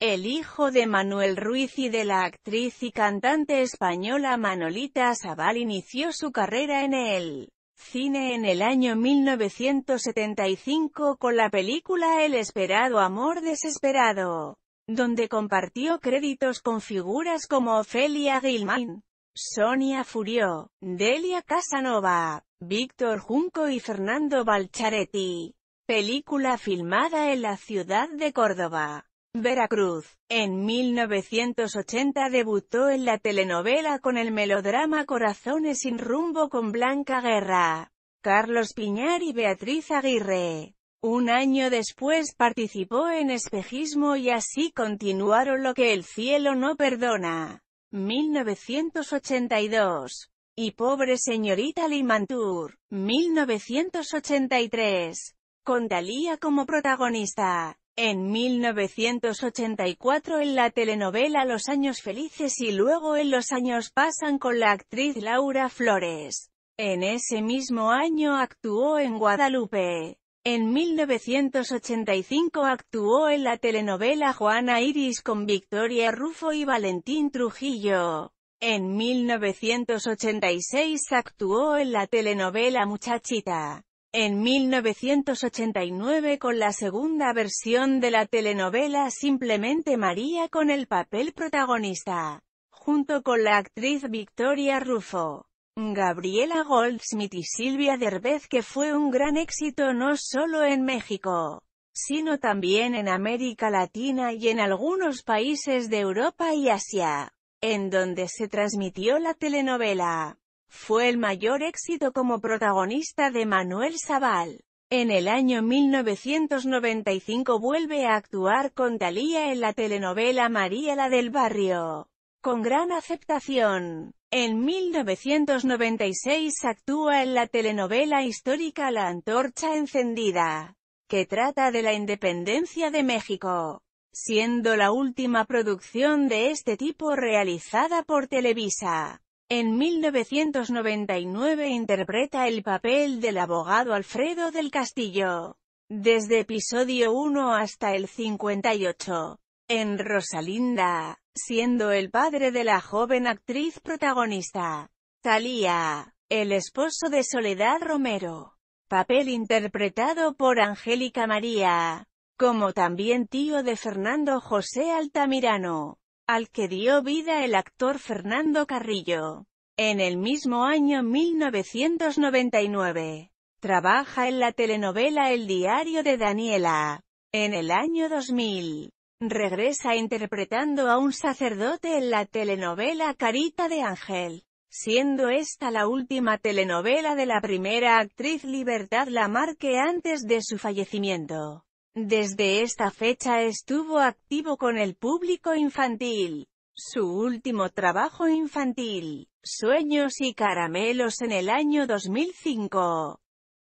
el hijo de Manuel Ruiz y de la actriz y cantante española Manolita Sabal inició su carrera en el cine en el año 1975 con la película El esperado amor desesperado, donde compartió créditos con figuras como Ofelia Gilman, Sonia Furió, Delia Casanova, Víctor Junco y Fernando Balcharetti. Película filmada en la ciudad de Córdoba. Veracruz. En 1980 debutó en la telenovela con el melodrama Corazones sin rumbo con Blanca Guerra, Carlos Piñar y Beatriz Aguirre. Un año después participó en Espejismo y así continuaron lo que el cielo no perdona. 1982. Y pobre señorita Limantur. 1983. Con Dalía como protagonista. En 1984 en la telenovela Los años felices y luego en Los años pasan con la actriz Laura Flores. En ese mismo año actuó en Guadalupe. En 1985 actuó en la telenovela Juana Iris con Victoria Rufo y Valentín Trujillo. En 1986 actuó en la telenovela Muchachita. En 1989 con la segunda versión de la telenovela Simplemente María con el papel protagonista, junto con la actriz Victoria Rufo, Gabriela Goldsmith y Silvia Derbez que fue un gran éxito no solo en México, sino también en América Latina y en algunos países de Europa y Asia, en donde se transmitió la telenovela. Fue el mayor éxito como protagonista de Manuel Sabal. En el año 1995 vuelve a actuar con Talía en la telenovela María la del Barrio, con gran aceptación. En 1996 actúa en la telenovela histórica La Antorcha Encendida, que trata de la independencia de México, siendo la última producción de este tipo realizada por Televisa. En 1999 interpreta el papel del abogado Alfredo del Castillo. Desde episodio 1 hasta el 58. En Rosalinda, siendo el padre de la joven actriz protagonista. Talía, el esposo de Soledad Romero. Papel interpretado por Angélica María. Como también tío de Fernando José Altamirano al que dio vida el actor Fernando Carrillo. En el mismo año 1999, trabaja en la telenovela El diario de Daniela. En el año 2000, regresa interpretando a un sacerdote en la telenovela Carita de Ángel, siendo esta la última telenovela de la primera actriz Libertad Lamarque antes de su fallecimiento. Desde esta fecha estuvo activo con el público infantil. Su último trabajo infantil, Sueños y Caramelos en el año 2005,